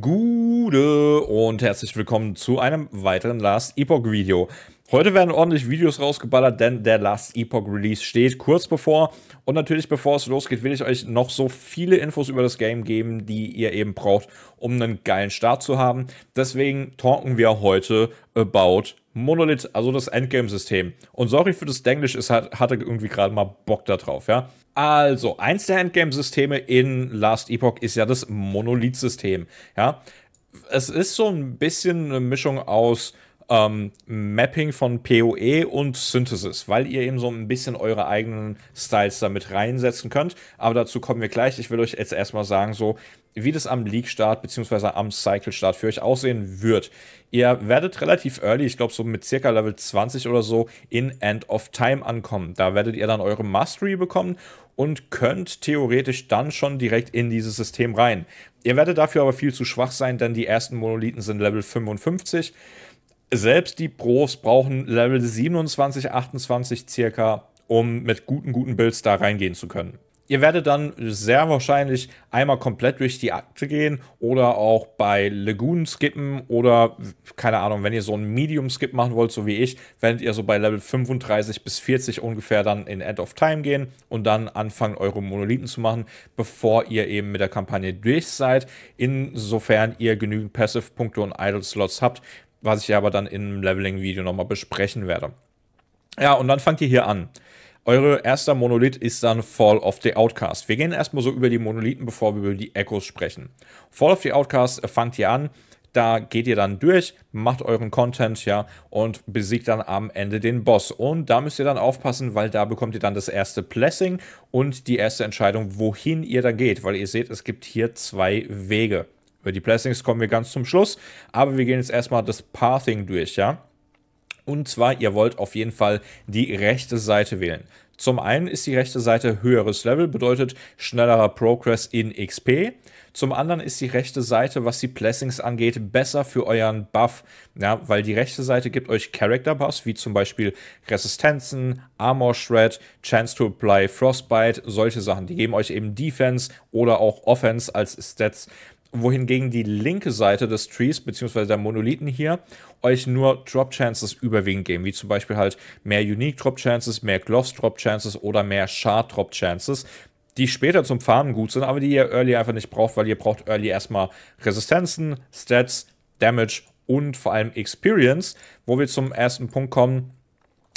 Gute und herzlich willkommen zu einem weiteren Last Epoch Video. Heute werden ordentlich Videos rausgeballert, denn der Last Epoch Release steht kurz bevor. Und natürlich, bevor es losgeht, will ich euch noch so viele Infos über das Game geben, die ihr eben braucht, um einen geilen Start zu haben. Deswegen talken wir heute about Monolith, also das Endgame-System. Und sorry für das Denglisch, es hat, hatte irgendwie gerade mal Bock da drauf, ja. Also, eins der Endgame-Systeme in Last Epoch ist ja das Monolith-System, ja. Es ist so ein bisschen eine Mischung aus ähm, Mapping von PoE und Synthesis, weil ihr eben so ein bisschen eure eigenen Styles damit reinsetzen könnt. Aber dazu kommen wir gleich. Ich will euch jetzt erstmal sagen, so wie das am League-Start bzw. am Cycle-Start für euch aussehen wird. Ihr werdet relativ early, ich glaube so mit circa Level 20 oder so, in End of Time ankommen. Da werdet ihr dann eure Mastery bekommen und könnt theoretisch dann schon direkt in dieses System rein. Ihr werdet dafür aber viel zu schwach sein, denn die ersten Monolithen sind Level 55 selbst die Pros brauchen Level 27, 28 circa, um mit guten, guten Builds da reingehen zu können. Ihr werdet dann sehr wahrscheinlich einmal komplett durch die Akte gehen oder auch bei Lagoon skippen oder keine Ahnung, wenn ihr so einen Medium-Skip machen wollt, so wie ich, werdet ihr so bei Level 35 bis 40 ungefähr dann in End of Time gehen und dann anfangen, eure Monolithen zu machen, bevor ihr eben mit der Kampagne durch seid. Insofern ihr genügend Passive-Punkte und Idle-Slots habt, was ich aber dann im Leveling-Video nochmal besprechen werde. Ja, und dann fangt ihr hier an. Eure erster Monolith ist dann Fall of the Outcast. Wir gehen erstmal so über die Monolithen, bevor wir über die Echos sprechen. Fall of the Outcast äh, fangt ihr an. Da geht ihr dann durch, macht euren Content, ja, und besiegt dann am Ende den Boss. Und da müsst ihr dann aufpassen, weil da bekommt ihr dann das erste Blessing und die erste Entscheidung, wohin ihr da geht. Weil ihr seht, es gibt hier zwei Wege. Über die Blessings kommen wir ganz zum Schluss, aber wir gehen jetzt erstmal das Pathing durch, ja? Und zwar, ihr wollt auf jeden Fall die rechte Seite wählen. Zum einen ist die rechte Seite höheres Level, bedeutet schnellerer Progress in XP. Zum anderen ist die rechte Seite, was die Blessings angeht, besser für euren Buff, ja, weil die rechte Seite gibt euch Character Buffs, wie zum Beispiel Resistenzen, Armor Shred, Chance to Apply Frostbite, solche Sachen. Die geben euch eben Defense oder auch Offense als Stats wohingegen die linke Seite des Trees, beziehungsweise der Monolithen hier, euch nur Drop Chances überwiegend geben, wie zum Beispiel halt mehr Unique Drop Chances, mehr Gloss Drop Chances oder mehr Shard Drop Chances, die später zum Farmen gut sind, aber die ihr Early einfach nicht braucht, weil ihr braucht Early erstmal Resistenzen, Stats, Damage und vor allem Experience, wo wir zum ersten Punkt kommen,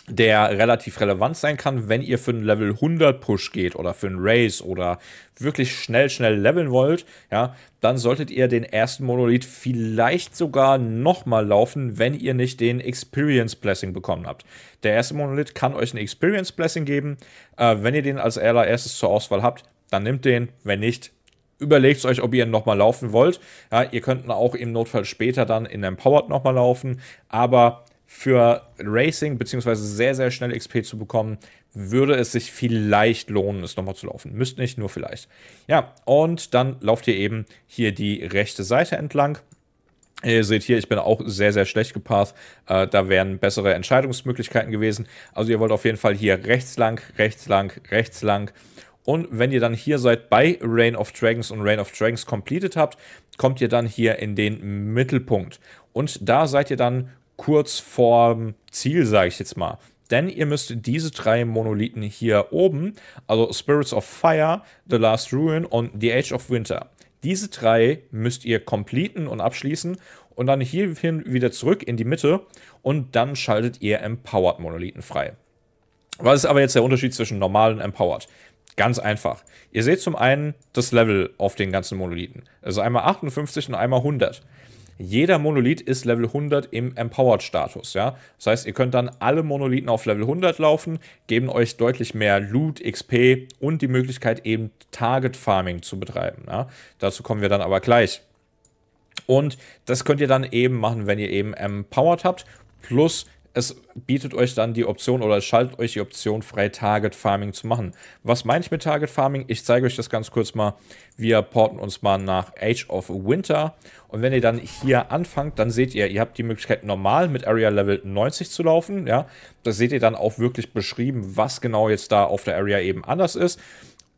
der relativ relevant sein kann, wenn ihr für einen Level 100 Push geht oder für einen Race oder wirklich schnell, schnell leveln wollt, ja, dann solltet ihr den ersten Monolith vielleicht sogar nochmal laufen, wenn ihr nicht den Experience Blessing bekommen habt. Der erste Monolith kann euch ein Experience Blessing geben. Äh, wenn ihr den als allererstes zur Auswahl habt, dann nehmt den. Wenn nicht, überlegt euch, ob ihr ihn nochmal laufen wollt. Ja, ihr könnt ihn auch im Notfall später dann in Empowered nochmal laufen. Aber für Racing beziehungsweise sehr, sehr schnell XP zu bekommen, würde es sich vielleicht lohnen, es nochmal zu laufen. Müsst nicht, nur vielleicht. Ja, und dann lauft ihr eben hier die rechte Seite entlang. Ihr seht hier, ich bin auch sehr, sehr schlecht gepaart. Äh, da wären bessere Entscheidungsmöglichkeiten gewesen. Also ihr wollt auf jeden Fall hier rechts lang, rechts lang, rechts lang. Und wenn ihr dann hier seid bei Rain of Dragons und Rain of Dragons completed habt, kommt ihr dann hier in den Mittelpunkt. Und da seid ihr dann kurz vorm Ziel, sage ich jetzt mal. Denn ihr müsst diese drei Monolithen hier oben, also Spirits of Fire, The Last Ruin und The Age of Winter, diese drei müsst ihr completen und abschließen und dann hierhin wieder zurück in die Mitte und dann schaltet ihr Empowered Monolithen frei. Was ist aber jetzt der Unterschied zwischen normal und Empowered? Ganz einfach. Ihr seht zum einen das Level auf den ganzen Monolithen. Also einmal 58 und einmal 100 jeder Monolith ist Level 100 im Empowered-Status. Ja? Das heißt, ihr könnt dann alle Monolithen auf Level 100 laufen, geben euch deutlich mehr Loot, XP und die Möglichkeit, eben Target-Farming zu betreiben. Ja? Dazu kommen wir dann aber gleich. Und das könnt ihr dann eben machen, wenn ihr eben empowered habt, plus es bietet euch dann die Option oder schaltet euch die Option frei, Target Farming zu machen. Was meine ich mit Target Farming? Ich zeige euch das ganz kurz mal. Wir porten uns mal nach Age of Winter. Und wenn ihr dann hier anfangt, dann seht ihr, ihr habt die Möglichkeit, normal mit Area Level 90 zu laufen. Ja, das seht ihr dann auch wirklich beschrieben, was genau jetzt da auf der Area eben anders ist.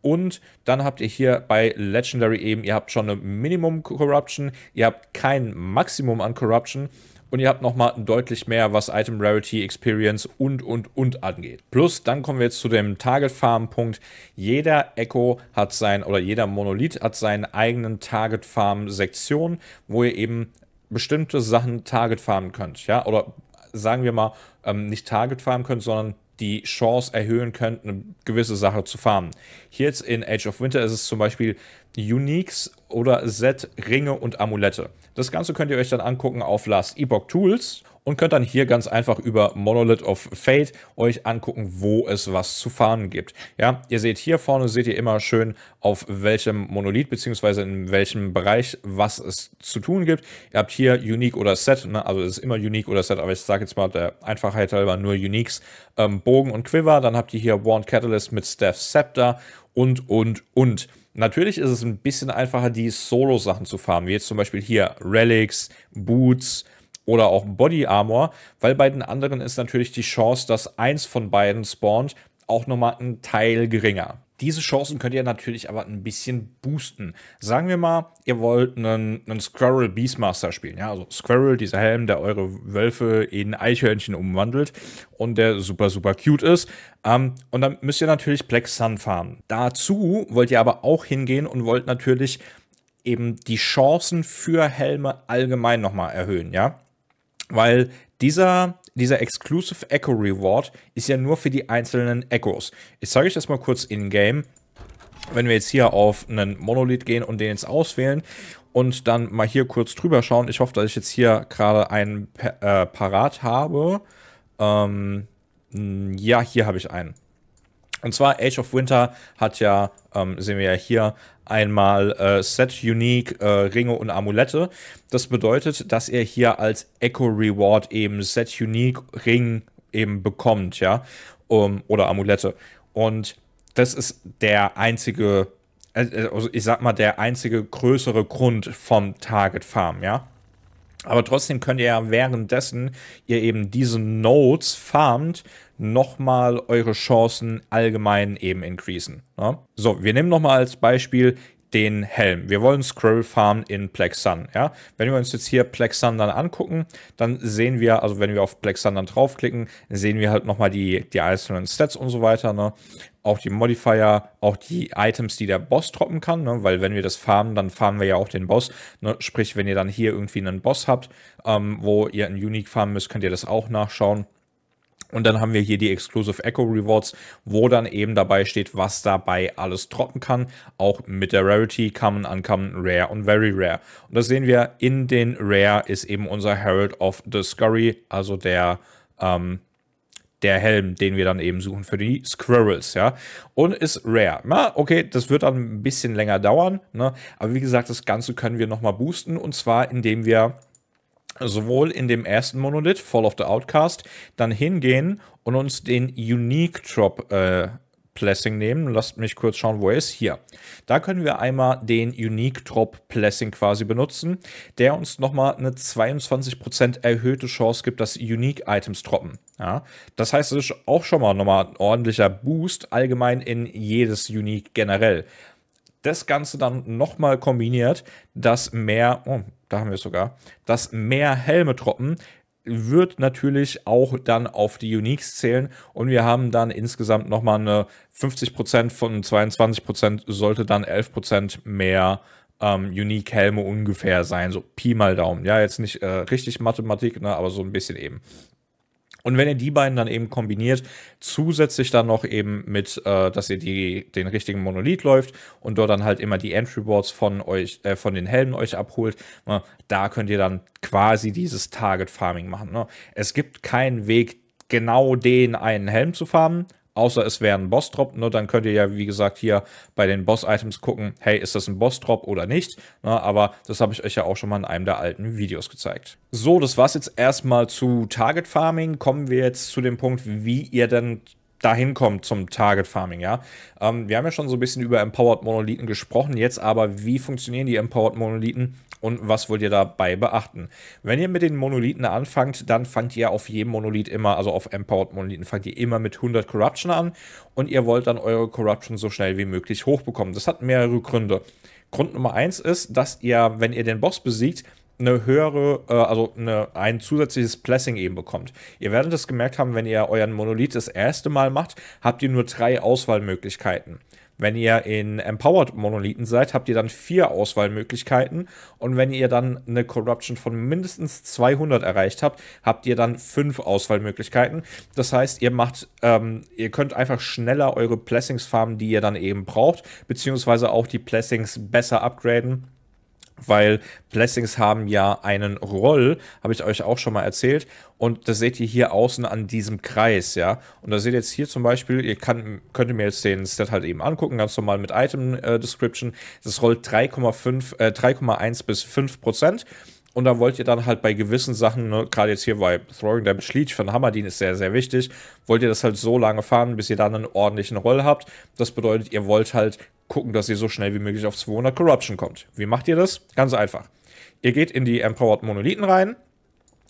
Und dann habt ihr hier bei Legendary eben, ihr habt schon eine Minimum Corruption, ihr habt kein Maximum an Corruption und ihr habt nochmal deutlich mehr, was Item Rarity, Experience und, und, und angeht. Plus, dann kommen wir jetzt zu dem Target Farm Punkt. Jeder Echo hat sein, oder jeder Monolith hat seinen eigenen Target Farm Sektion, wo ihr eben bestimmte Sachen Target farmen könnt, ja, oder sagen wir mal, ähm, nicht Target farmen könnt, sondern die Chance erhöhen könnten, eine gewisse Sache zu farmen. Hier jetzt in Age of Winter ist es zum Beispiel Uniques oder Set Ringe und Amulette. Das Ganze könnt ihr euch dann angucken auf Last Epoch Tools und könnt dann hier ganz einfach über Monolith of Fate euch angucken, wo es was zu fahren gibt. Ja, ihr seht hier vorne, seht ihr immer schön auf welchem Monolith beziehungsweise in welchem Bereich was es zu tun gibt. Ihr habt hier Unique oder Set, ne? also es ist immer Unique oder Set, aber ich sage jetzt mal der Einfachheit halber nur Uniques, ähm, Bogen und Quiver. Dann habt ihr hier Warned Catalyst mit Steph Scepter und, und, und. Natürlich ist es ein bisschen einfacher, die Solo-Sachen zu farmen, wie jetzt zum Beispiel hier Relics, Boots, oder auch Body Armor, weil bei den anderen ist natürlich die Chance, dass eins von beiden spawnt, auch nochmal ein Teil geringer. Diese Chancen könnt ihr natürlich aber ein bisschen boosten. Sagen wir mal, ihr wollt einen, einen Squirrel Beastmaster spielen. Ja, also Squirrel, dieser Helm, der eure Wölfe in Eichhörnchen umwandelt und der super, super cute ist. Ähm, und dann müsst ihr natürlich Black Sun farmen. Dazu wollt ihr aber auch hingehen und wollt natürlich eben die Chancen für Helme allgemein nochmal erhöhen. Ja, weil dieser, dieser Exclusive Echo Reward ist ja nur für die einzelnen Echos. Ich zeige euch das mal kurz in-game. Wenn wir jetzt hier auf einen Monolith gehen und den jetzt auswählen und dann mal hier kurz drüber schauen. Ich hoffe, dass ich jetzt hier gerade einen äh, parat habe. Ähm, ja, hier habe ich einen. Und zwar Age of Winter hat ja, ähm, sehen wir ja hier, einmal äh, Set Unique, äh, Ringe und Amulette. Das bedeutet, dass er hier als Echo Reward eben Set Unique, Ring eben bekommt, ja. Um, oder Amulette. Und das ist der einzige, äh, äh, also ich sag mal, der einzige größere Grund vom Target Farm, ja. Aber trotzdem könnt ihr ja währenddessen ihr eben diese Nodes farmt, nochmal eure Chancen allgemein eben increasen. Ja? Ne? So, wir nehmen nochmal als Beispiel den Helm. Wir wollen Squirrel Farm in Black Sun. Ja? Wenn wir uns jetzt hier Black Sun dann angucken, dann sehen wir, also wenn wir auf Black Sun dann draufklicken, sehen wir halt nochmal die, die einzelnen Stats und so weiter. Ne? auch die Modifier, auch die Items, die der Boss droppen kann, ne? weil wenn wir das farmen, dann farmen wir ja auch den Boss. Ne? Sprich, wenn ihr dann hier irgendwie einen Boss habt, ähm, wo ihr einen Unique farmen müsst, könnt ihr das auch nachschauen. Und dann haben wir hier die Exclusive Echo Rewards, wo dann eben dabei steht, was dabei alles droppen kann. Auch mit der Rarity, Common, Uncommon, Rare und Very Rare. Und das sehen wir, in den Rare ist eben unser Herald of the Scurry, also der ähm, der Helm, den wir dann eben suchen für die Squirrels, ja. Und ist rare. Na, okay, das wird dann ein bisschen länger dauern, ne? Aber wie gesagt, das Ganze können wir nochmal boosten und zwar, indem wir sowohl in dem ersten Monolith, Fall of the Outcast, dann hingehen und uns den Unique Drop äh, Blessing nehmen. Lasst mich kurz schauen, wo er ist. Hier. Da können wir einmal den Unique Drop Plessing quasi benutzen, der uns nochmal eine 22% erhöhte Chance gibt, dass Unique Items droppen. Ja, das heißt, es ist auch schon mal nochmal ein ordentlicher Boost allgemein in jedes Unique generell. Das Ganze dann nochmal kombiniert, dass mehr, oh, da haben wir es sogar, dass mehr Helme droppen, wird natürlich auch dann auf die Uniques zählen und wir haben dann insgesamt nochmal eine 50% von 22% sollte dann 11% mehr ähm, Unique Helme ungefähr sein, so Pi mal Daumen. Ja, jetzt nicht äh, richtig Mathematik, ne, aber so ein bisschen eben. Und wenn ihr die beiden dann eben kombiniert, zusätzlich dann noch eben mit, äh, dass ihr die, den richtigen Monolith läuft und dort dann halt immer die Entry Boards von euch, äh, von den Helden euch abholt, ne, da könnt ihr dann quasi dieses Target Farming machen. Ne. Es gibt keinen Weg, genau den einen Helm zu farmen, Außer es wäre ein Boss-Drop, ne, dann könnt ihr ja, wie gesagt, hier bei den Boss-Items gucken, hey, ist das ein Boss-Drop oder nicht? Ne, aber das habe ich euch ja auch schon mal in einem der alten Videos gezeigt. So, das war's jetzt erstmal zu Target Farming. Kommen wir jetzt zu dem Punkt, wie ihr dann dahin kommt zum Target Farming, ja. Ähm, wir haben ja schon so ein bisschen über Empowered Monolithen gesprochen, jetzt aber, wie funktionieren die Empowered Monolithen und was wollt ihr dabei beachten? Wenn ihr mit den Monolithen anfangt, dann fangt ihr auf jedem Monolith immer, also auf Empowered Monolithen, fangt ihr immer mit 100 Corruption an und ihr wollt dann eure Corruption so schnell wie möglich hochbekommen. Das hat mehrere Gründe. Grund Nummer eins ist, dass ihr, wenn ihr den Boss besiegt, eine höhere, äh, also eine, ein zusätzliches Blessing eben bekommt. Ihr werdet es gemerkt haben, wenn ihr euren Monolith das erste Mal macht, habt ihr nur drei Auswahlmöglichkeiten. Wenn ihr in Empowered Monolithen seid, habt ihr dann vier Auswahlmöglichkeiten. Und wenn ihr dann eine Corruption von mindestens 200 erreicht habt, habt ihr dann fünf Auswahlmöglichkeiten. Das heißt, ihr macht, ähm, ihr könnt einfach schneller eure Blessings farmen, die ihr dann eben braucht, beziehungsweise auch die Blessings besser upgraden weil Blessings haben ja einen Roll, habe ich euch auch schon mal erzählt. Und das seht ihr hier außen an diesem Kreis, ja. Und da seht ihr jetzt hier zum Beispiel, ihr kann, könnt ihr mir jetzt den Stat halt eben angucken, ganz normal mit Item äh, Description. Das rollt 3,5, äh, 3,1 bis 5 Prozent. Und da wollt ihr dann halt bei gewissen Sachen, ne, gerade jetzt hier bei Throwing Damage Leech von Hammerdin ist sehr, sehr wichtig, wollt ihr das halt so lange fahren, bis ihr dann einen ordentlichen Roll habt. Das bedeutet, ihr wollt halt gucken, dass ihr so schnell wie möglich auf 200 Corruption kommt. Wie macht ihr das? Ganz einfach. Ihr geht in die Empowered Monolithen rein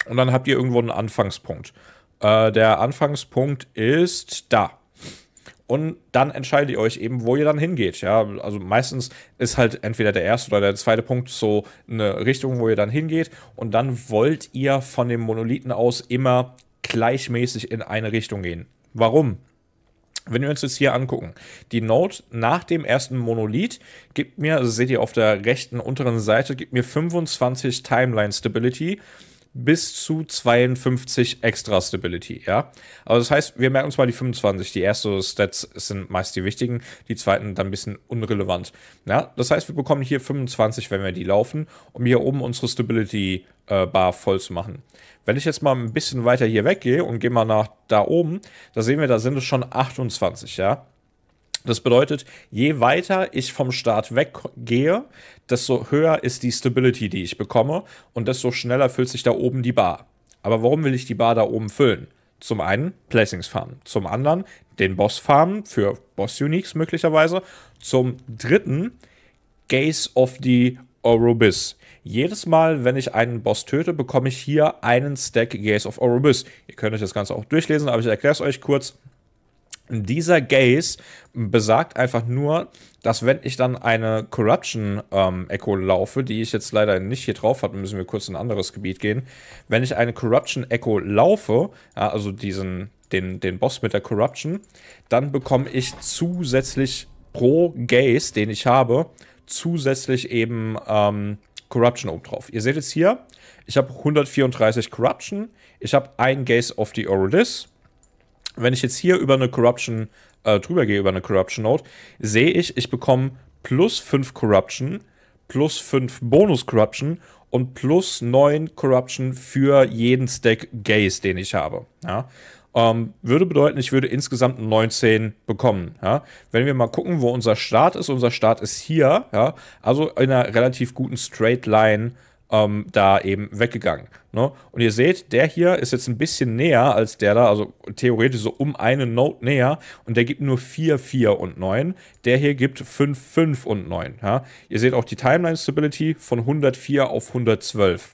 und dann habt ihr irgendwo einen Anfangspunkt. Äh, der Anfangspunkt ist da und dann entscheidet ihr euch eben, wo ihr dann hingeht. Ja, also meistens ist halt entweder der erste oder der zweite Punkt so eine Richtung, wo ihr dann hingeht und dann wollt ihr von dem Monolithen aus immer gleichmäßig in eine Richtung gehen. Warum? Wenn wir uns jetzt hier angucken, die Node nach dem ersten Monolith gibt mir, also seht ihr auf der rechten unteren Seite, gibt mir 25 Timeline Stability bis zu 52 extra Stability, ja. Also das heißt, wir merken uns mal die 25. Die ersten Stats sind meist die wichtigen, die zweiten dann ein bisschen unrelevant. Ja, das heißt, wir bekommen hier 25, wenn wir die laufen, um hier oben unsere Stability äh, Bar voll zu machen. Wenn ich jetzt mal ein bisschen weiter hier weggehe und gehe mal nach da oben, da sehen wir, da sind es schon 28, ja. Das bedeutet, je weiter ich vom Start weggehe, desto höher ist die Stability, die ich bekomme und desto schneller füllt sich da oben die Bar. Aber warum will ich die Bar da oben füllen? Zum einen Placings farmen, zum anderen den Boss farmen für Boss Uniques möglicherweise, zum dritten Gaze of the Orobis. Jedes Mal, wenn ich einen Boss töte, bekomme ich hier einen Stack Gaze of Orobis. Ihr könnt euch das Ganze auch durchlesen, aber ich erkläre es euch kurz. Dieser Gaze besagt einfach nur, dass wenn ich dann eine Corruption-Echo ähm, laufe, die ich jetzt leider nicht hier drauf habe, müssen wir kurz in ein anderes Gebiet gehen. Wenn ich eine Corruption-Echo laufe, ja, also diesen, den, den Boss mit der Corruption, dann bekomme ich zusätzlich pro Gaze, den ich habe, zusätzlich eben ähm, Corruption obendrauf. Ihr seht jetzt hier, ich habe 134 Corruption, ich habe ein Gaze of the Orodis wenn ich jetzt hier über eine Corruption äh, drüber gehe, über eine Corruption Note, sehe ich, ich bekomme plus 5 Corruption, plus 5 Bonus Corruption und plus 9 Corruption für jeden Stack Gaze, den ich habe. Ja? Ähm, würde bedeuten, ich würde insgesamt 19 bekommen. Ja? Wenn wir mal gucken, wo unser Start ist, unser Start ist hier, ja? also in einer relativ guten Straight Line ähm, da eben weggegangen. Ne? Und ihr seht, der hier ist jetzt ein bisschen näher als der da, also theoretisch so um eine Note näher und der gibt nur 4, 4 und 9. Der hier gibt 5, 5 und 9. Ja? Ihr seht auch die Timeline Stability von 104 auf 112.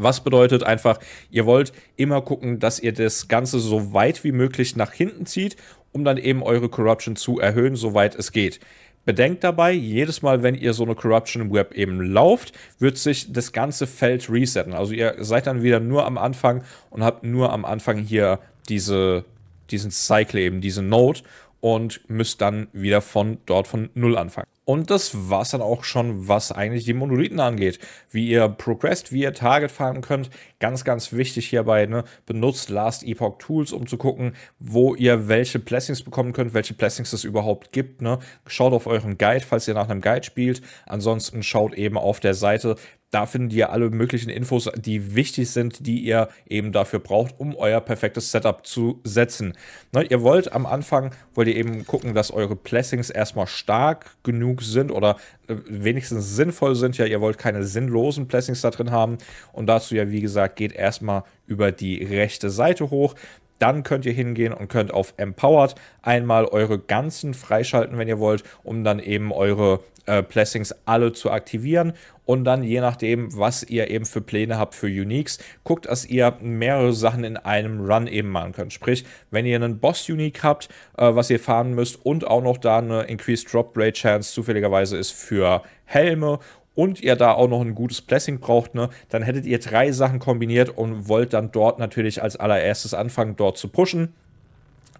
Was bedeutet einfach, ihr wollt immer gucken, dass ihr das Ganze so weit wie möglich nach hinten zieht, um dann eben eure Corruption zu erhöhen, soweit es geht. Bedenkt dabei, jedes Mal, wenn ihr so eine Corruption im Web eben lauft, wird sich das ganze Feld resetten. Also ihr seid dann wieder nur am Anfang und habt nur am Anfang hier diese, diesen Cycle eben, diese Node und müsst dann wieder von dort von Null anfangen. Und das war es dann auch schon, was eigentlich die Monolithen angeht. Wie ihr progressed, wie ihr Target farmen könnt. Ganz, ganz wichtig hierbei, ne? benutzt Last Epoch Tools, um zu gucken, wo ihr welche Blessings bekommen könnt, welche Blessings es überhaupt gibt. Ne? Schaut auf euren Guide, falls ihr nach einem Guide spielt. Ansonsten schaut eben auf der Seite, da findet ihr alle möglichen Infos, die wichtig sind, die ihr eben dafür braucht, um euer perfektes Setup zu setzen. Ne, ihr wollt am Anfang, wollt ihr eben gucken, dass eure Blessings erstmal stark genug sind oder äh, wenigstens sinnvoll sind. Ja, ihr wollt keine sinnlosen Blessings da drin haben. Und dazu ja, wie gesagt, geht erstmal über die rechte Seite hoch dann könnt ihr hingehen und könnt auf Empowered einmal eure ganzen freischalten, wenn ihr wollt, um dann eben eure äh, Blessings alle zu aktivieren. Und dann je nachdem, was ihr eben für Pläne habt für Uniques, guckt, dass ihr mehrere Sachen in einem Run eben machen könnt. Sprich, wenn ihr einen Boss-Unique habt, äh, was ihr fahren müsst und auch noch da eine Increased Drop Rate Chance zufälligerweise ist für Helme und ihr da auch noch ein gutes Blessing braucht, ne, dann hättet ihr drei Sachen kombiniert und wollt dann dort natürlich als allererstes anfangen, dort zu pushen.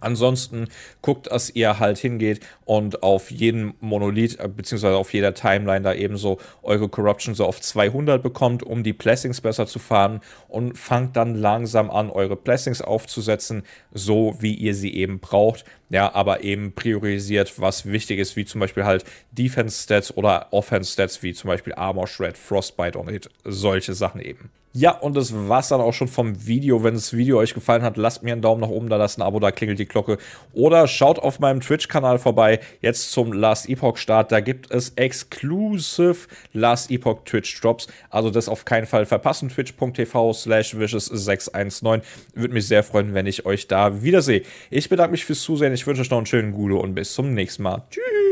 Ansonsten guckt, dass ihr halt hingeht und auf jeden Monolith äh, beziehungsweise auf jeder Timeline da eben so eure Corruption so auf 200 bekommt, um die Blessings besser zu fahren und fangt dann langsam an, eure Blessings aufzusetzen, so wie ihr sie eben braucht. Ja, aber eben priorisiert, was wichtig ist, wie zum Beispiel halt Defense-Stats oder Offense-Stats, wie zum Beispiel Armor Shred, Frostbite und solche Sachen eben. Ja, und das war es dann auch schon vom Video. Wenn das Video euch gefallen hat, lasst mir einen Daumen nach oben da, lasst ein Abo da, klingelt die Glocke. Oder schaut auf meinem Twitch-Kanal vorbei, jetzt zum Last Epoch-Start. Da gibt es exclusive Last Epoch Twitch-Drops. Also das auf keinen Fall verpassen. Twitch.tv slash vicious 619 Würde mich sehr freuen, wenn ich euch da wiedersehe. Ich bedanke mich fürs Zusehen. Ich wünsche euch noch einen schönen Gude und bis zum nächsten Mal. Tschüss.